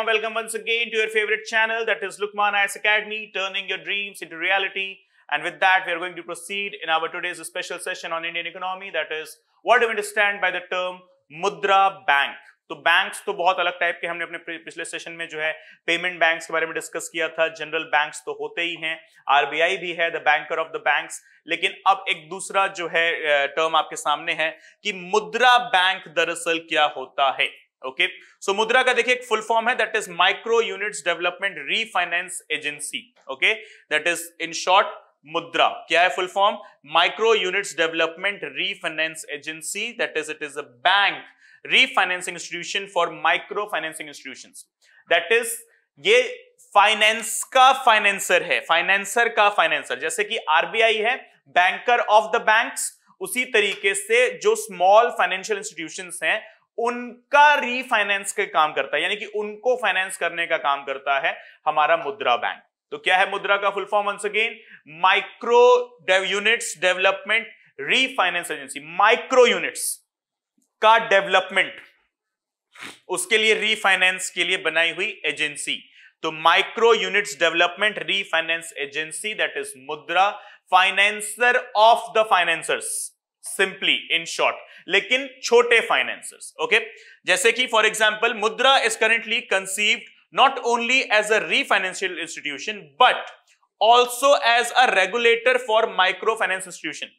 warm welcome once again to your favorite channel that is Lukman IS Academy, turning your dreams into reality. And with that, we are going to proceed in our today's special session on Indian economy. That is, what do we understand by the term Mudra Bank? तो banks तो बहुत अलग type के हमने अपने पिछले session में जो है पेमेंट बैंक्स के बारे में डिस्कस किया था जनरल बैंक्स तो होते ही हैं आरबीआई भी है the banker of the banks लेकिन अब एक दूसरा जो है टर्म आपके सामने है कि मुद्रा बैंक दरअसल क्या होता है ओके सो मुद्रा का देखिए एक फुल फॉर्म है that is micro units development refinance agency okay that is in short Mudra क्या है full form micro units development refinance agency that is it is a bank refinancing institution for micro financing institution that is ये finance का financer है financer का financer जैसे कि RBI है banker of the banks उसी तरीके से जो स्मॉल फाइनेंशियल इंस्टीट्यूशंस हैं उनका रीफाइनेंस के काम करता है यानी कि उनको फाइनेंस करने का काम करता है हमारा मुद्रा बैंक तो क्या है मुद्रा का full form once again micro units development refinance agency micro units का डेवलपमेंट उसके लिए रीफाइनेंस के लिए बनाई हुई एजेंसी तो micro units development refinance agency that is Mudra financer of the financers simply in short लेकिन छोटे फाइनेंस ओके जैसे कि for example Mudra is currently conceived not only as a re financial institution but also as a regulator for micro finance institution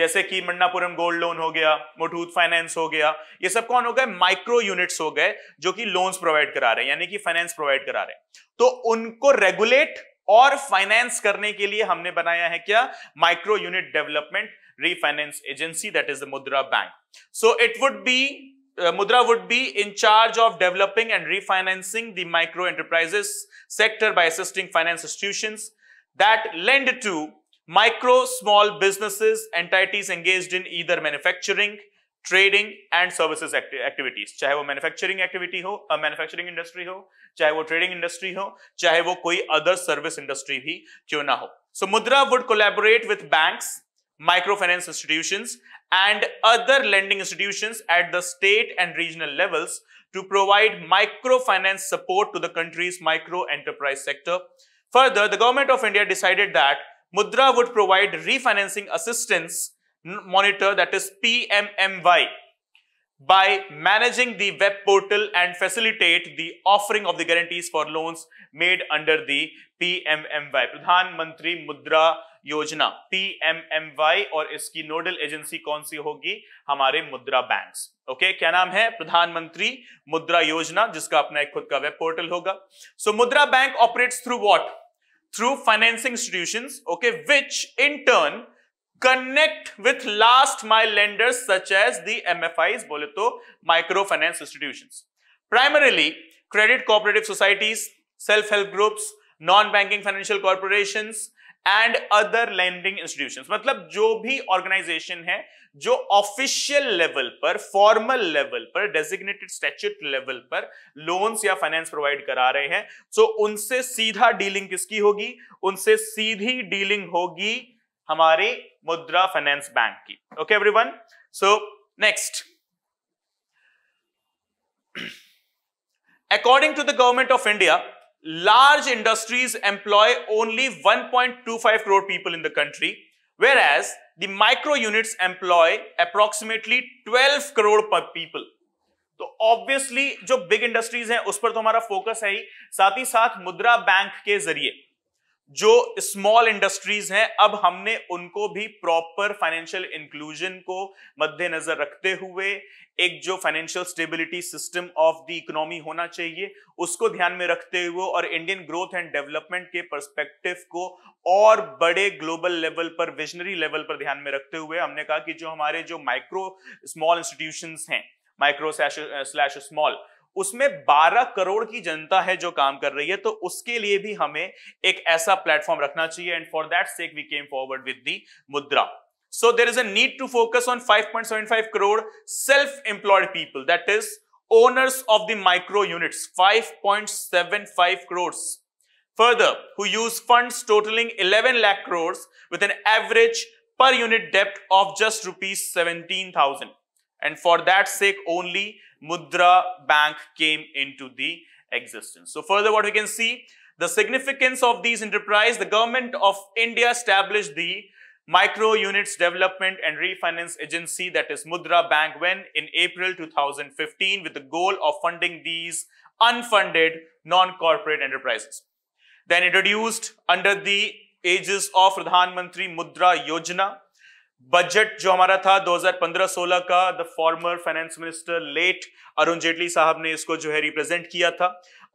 जैसे कि Manappuram gold loan हो गया मुठूत finance हो गया ये सब कौन हो गए माइक्रो यूनिट्स हो गए जो कि लोन्स प्रोवाइड करा रहे हैं यानी कि फाइनेंस प्रोवाइड करा रहे हैं तो उनको रेगुलेट और फाइनेंस करने के लिए हमने बनाया है क्या micro unit development refinance agency that is the Mudra Bank. So it would be uh, Mudra would be in charge of developing and refinancing the micro enterprises sector by assisting finance institutions that lend to micro small businesses entities engaged in either manufacturing trading, and services activities. चाहे वो manufacturing activity हो manufacturing industry हो चाहे वो trading industry हो चाहे वो कोई other service industry भी क्यों ना हो So Mudra would collaborate with banks microfinance institutions and other lending institutions at the state and regional levels to provide microfinance support to the country's micro enterprise sector. Further, the government of India decided that Mudra would provide refinancing assistance monitor that is PMMY by managing the web portal and facilitate the offering of the guarantees for loans made under the PMMY, Pradhan Mantri Mudra Yojana PMMY और इसकी nodal agency कौन सी होगी हमारे मुद्रा banks okay क्या नाम है प्रधानमंत्री मुद्रा योजना जिसका अपना एक खुद का वेब पोर्टल होगा so so, Mudra bank operates through what through financing institution okay which in turn connect with last mile lenders such as the बोले तो micro finance institution primarily credit cooperative societies self help groups non banking financial corporations and other lending institution मतलब जो भी organisation है जो official level पर formal level पर designated statute level पर लोन्स या फाइनेंस प्रोवाइड करा रहे हैं सो so उनसे सीधा डीलिंग किसकी होगी उनसे सीधी डीलिंग होगी हमारे मुद्रा फाइनेंस बैंक की okay everyone so next according to the government of India large industries employ only 1.25 crore people in the country, whereas the micro units employ approximately 12 crore per people. तो obviously जो big industries हैं उस पर तो हमारा focus है ही साथ ही साथ मुद्रा बैंक के जरिए जो स्मॉल इंडस्ट्रीज हैं अब हमने उनको भी प्रॉपर फाइनेंशियल इंक्लूजन को मद्देनजर रखते हुए एक जो financial stability system of the economy होना चाहिए उसको ध्यान में रखते हुए और इंडियन ग्रोथ एंड डेवलपमेंट के पर्सपेक्टिव को और बड़े ग्लोबल लेवल पर विजनरी लेवल पर ध्यान में रखते हुए हमने कहा कि जो हमारे जो माइक्रो स्मॉल इंस्टीट्यूशन हैं माइक्रो स्लैश स्मॉल उसमें 12 करोड़ की जनता है जो काम कर रही है तो उसके लिए भी हमें एक ऐसा प्लेटफॉर्म रखना चाहिए and for that sake we came forward with the Mudra so there is a need to focus on five 5.75 crore self employed people that is owners of the micro unit five point seven five crore further who use fund totalling eleven lakh crore with an average per unit depth of just rupees seventeen thousand and for that sake only Mudra Bank came into the existence. So further what we can see, the significance of these enterprise, the government of India established the Micro Units Development and Refinance Agency that is Mudra Bank when in April 2015 with the goal of funding these unfunded non-corporate enterprises. Then introduced under the aegis of Pradhan Mantri Mudra Yojana budget जो हमारा था 2015-16 का the former finance minister late Arun Jaitley साहब ने इसको जो है represent किया था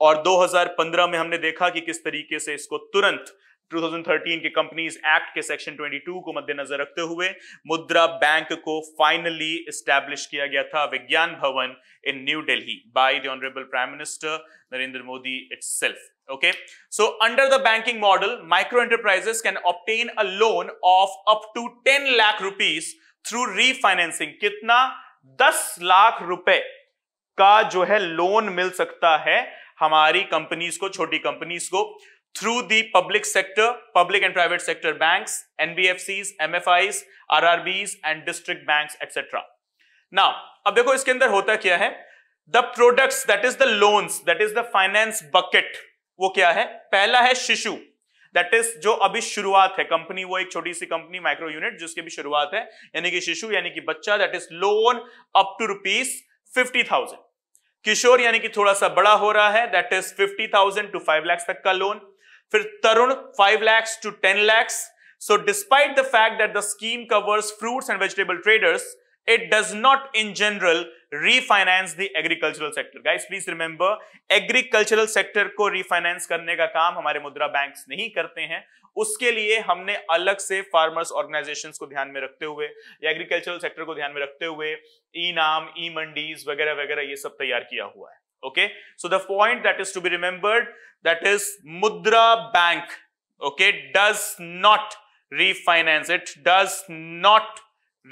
और 2015 में हमने देखा कि किस तरीके से इसको तुरंत 2013 के कंपनीज एक्ट के सेक्शन 22 को मद्देनजर रखते हुए मुद्रा बैंक को फाइनली स्टैब्लिश किया गया था Vigyan Bhavan in new Delhi by the honourable prime minister Narendra Modi itself okay so under the banking model micro enterprises can obtain a loan of up to 10 lakh rupees through refinancing कितना 10 लाख रुपए का जो है लोन मिल सकता है हमारी कंपनीज को छोटी कंपनीज को through the public sector, public and private sector banks, NBFCs, MFIs, RRBs and district banks etc. Now, अब देखो इसके अंदर होता क्या है The products, that is the loans, that is the finance bucket, वो क्या है पहला है शिशु that is जो अभी शुरुआत है कंपनी वो एक छोटी सी कंपनी माइक्रो यूनिट जिसके भी शुरुआत है यानी कि शिशु यानी कि बच्चा that is loan up to rupees fifty thousand. किशोर यानी कि थोड़ा सा बड़ा हो रहा है that is fifty thousand to five lakhs तक का लोन फिर Tarun five lakhs to ten lakhs so despite the fact that the scheme covers fruits and vegetable traders it does not in general refinance the agricultural sector guys please remember agricultural sector को refinance करने का काम हमारे मुद्रा bank नहीं करते हैं उसके लिए हमने अलग से फार्मर्स ऑर्गेनाइजेशन को ध्यान में रखते हुए या एग्रीकल्चरल सेक्टर को ध्यान में रखते हुए ई नाम ई मंडीज वगैरह वगैरह ये सब तैयार किया हुआ है Okay. So the point that is to be remembered that is Mudra Bank, okay, does not refinance. It does not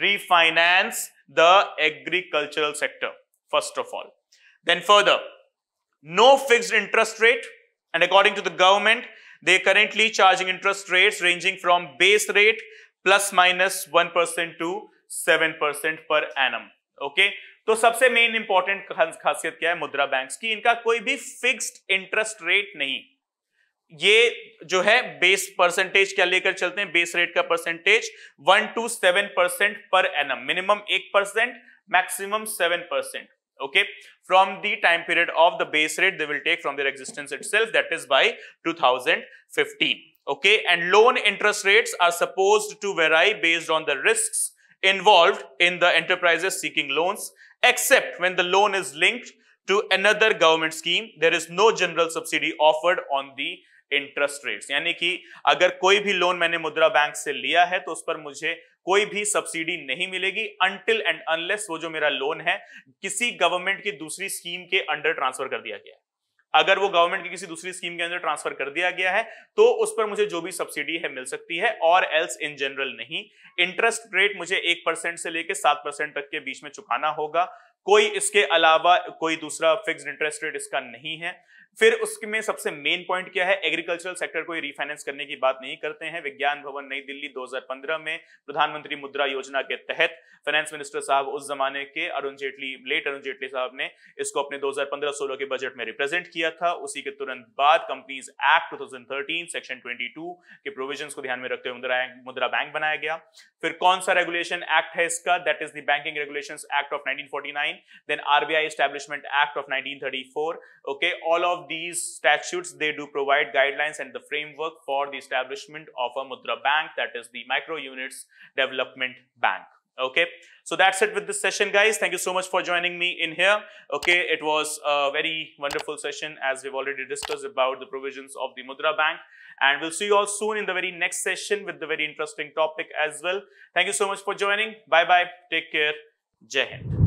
refinance the agricultural sector, first of all. Then further, no fixed interest rate and according to the government, they are currently charging interest rates ranging from base rate plus minus 1% to 7% per annum. Okay. तो सबसे main important खासियत क्या है मुद्रा banks की इनका कोई भी फिक्स्ड इंटरेस्ट रेट नहीं ये जो है बेस परसेंटेज क्या लेकर चलते हैं बेस रेट का percentage one two seven percent पर एन मिनिमम एक percent maximum seven percent okay from the time period of the base rate they will take from their existence itself that is by two okay and loan interest rates are supposed to vary based on the risk involved in the enterprises seeking loans except when the loan is linked to another government scheme there is no general subsidy offered on the interest rates यानी कि अगर कोई भी loan मैंने मुद्रा bank से लिया है तो उस पर मुझे कोई भी सब्सिडी नहीं मिलेगी अनटिल एंड अनलेस वो जो मेरा लोन है किसी गवर्नमेंट की दूसरी स्कीम के अंडर ट्रांसफर कर दिया गया है अगर वो गवर्नमेंट की किसी दूसरी स्कीम के अंदर ट्रांसफर कर दिया गया है तो उस पर मुझे जो भी सब्सिडी है मिल सकती है और एल्स इन जनरल नहीं इंटरेस्ट रेट मुझे एक परसेंट से लेकर सात परसेंट तक के बीच में चुकाना होगा कोई इसके अलावा कोई दूसरा फिक्स इंटरेस्ट रेट इसका नहीं है फिर उसमें सबसे मेन पॉइंट क्या है एग्रीकल्चरल सेक्टर को रिफाइनेंस करने की बात नहीं करते हैं विज्ञान भवन नई दिल्ली 2015 में प्रधानमंत्री मुद्रा योजना के तहत फाइनेंस मिनिस्टर साहब उस जमाने के अरुण जेटली लेट अरुण जेटली साहब ने इसको अपने 2015-16 के बजट में रिप्रेजेंट किया था उसी के तुरंत बाद companies act two section twenty के प्रोविजन को ध्यान में रखते हुए मुद्रा, मुद्रा बैंक बनाया गया फिर कौन सा रेगुलेशन एक्ट है इसका that is the banking regulation act of nineteen then RBI establishment act of nineteen okay all of these statutes, they do provide guidelines and the framework for the establishment of a Mudra Bank, that is the Micro Units Development Bank. Okay, so that's it with this session, guys. Thank you so much for joining me in here. Okay, it was a very wonderful session as we've already discussed about the provisions of the Mudra Bank. And we'll see you all soon in the very next session with the very interesting topic as well. Thank you so much for joining. Bye-bye. Take care. Jai Hind.